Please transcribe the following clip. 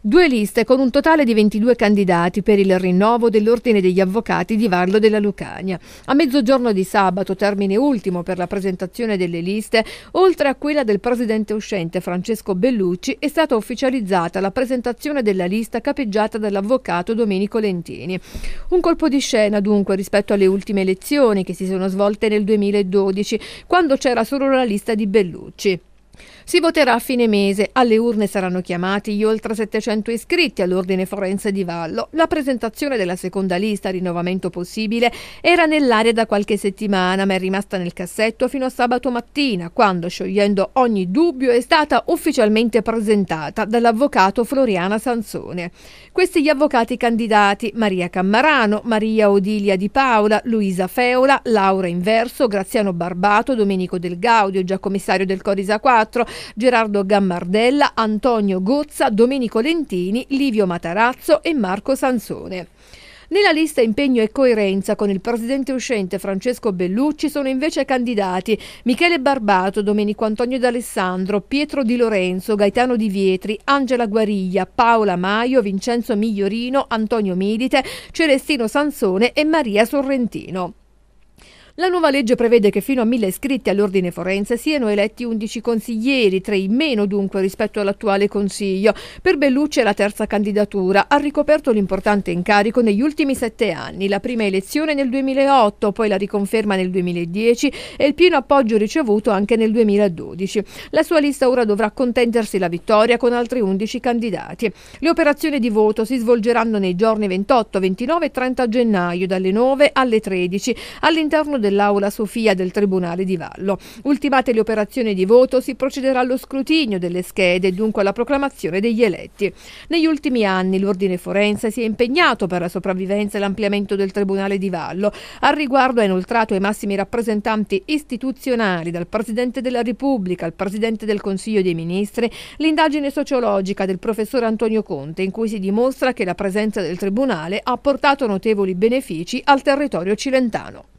Due liste con un totale di 22 candidati per il rinnovo dell'Ordine degli Avvocati di Varlo della Lucania. A mezzogiorno di sabato, termine ultimo per la presentazione delle liste, oltre a quella del presidente uscente Francesco Bellucci, è stata ufficializzata la presentazione della lista capeggiata dall'avvocato Domenico Lentini. Un colpo di scena dunque rispetto alle ultime elezioni che si sono svolte nel 2012, quando c'era solo la lista di Bellucci. Si voterà a fine mese. Alle urne saranno chiamati gli oltre 700 iscritti all'Ordine Forense di Vallo. La presentazione della seconda lista Rinnovamento Possibile era nell'aria da qualche settimana, ma è rimasta nel cassetto fino a sabato mattina, quando, sciogliendo ogni dubbio, è stata ufficialmente presentata dall'avvocato Floriana Sansone. Questi gli avvocati candidati Maria Cammarano, Maria Odilia Di Paola, Luisa Feola, Laura Inverso, Graziano Barbato, Domenico Del Gaudio, già commissario del Codisa 4, Gerardo Gammardella, Antonio Gozza, Domenico Lentini, Livio Matarazzo e Marco Sansone. Nella lista impegno e coerenza con il presidente uscente Francesco Bellucci sono invece candidati Michele Barbato, Domenico Antonio D'Alessandro, Pietro Di Lorenzo, Gaetano Di Vietri, Angela Guariglia, Paola Maio, Vincenzo Migliorino, Antonio Milite, Celestino Sansone e Maria Sorrentino. La nuova legge prevede che fino a 1000 iscritti all'ordine forense siano eletti 11 consiglieri, tre in meno dunque rispetto all'attuale consiglio. Per Bellucci è la terza candidatura, ha ricoperto l'importante incarico negli ultimi sette anni, la prima elezione nel 2008, poi la riconferma nel 2010 e il pieno appoggio ricevuto anche nel 2012. La sua lista ora dovrà contendersi la vittoria con altri 11 candidati. Le operazioni di voto si svolgeranno nei giorni 28, 29 e 30 gennaio dalle 9 alle 13 all'interno del dell'Aula Sofia del Tribunale di Vallo. Ultimate le operazioni di voto, si procederà allo scrutinio delle schede e dunque alla proclamazione degli eletti. Negli ultimi anni l'Ordine Forense si è impegnato per la sopravvivenza e l'ampliamento del Tribunale di Vallo. Al riguardo ha inoltrato ai massimi rappresentanti istituzionali, dal Presidente della Repubblica al Presidente del Consiglio dei Ministri, l'indagine sociologica del professor Antonio Conte, in cui si dimostra che la presenza del Tribunale ha portato notevoli benefici al territorio cilentano.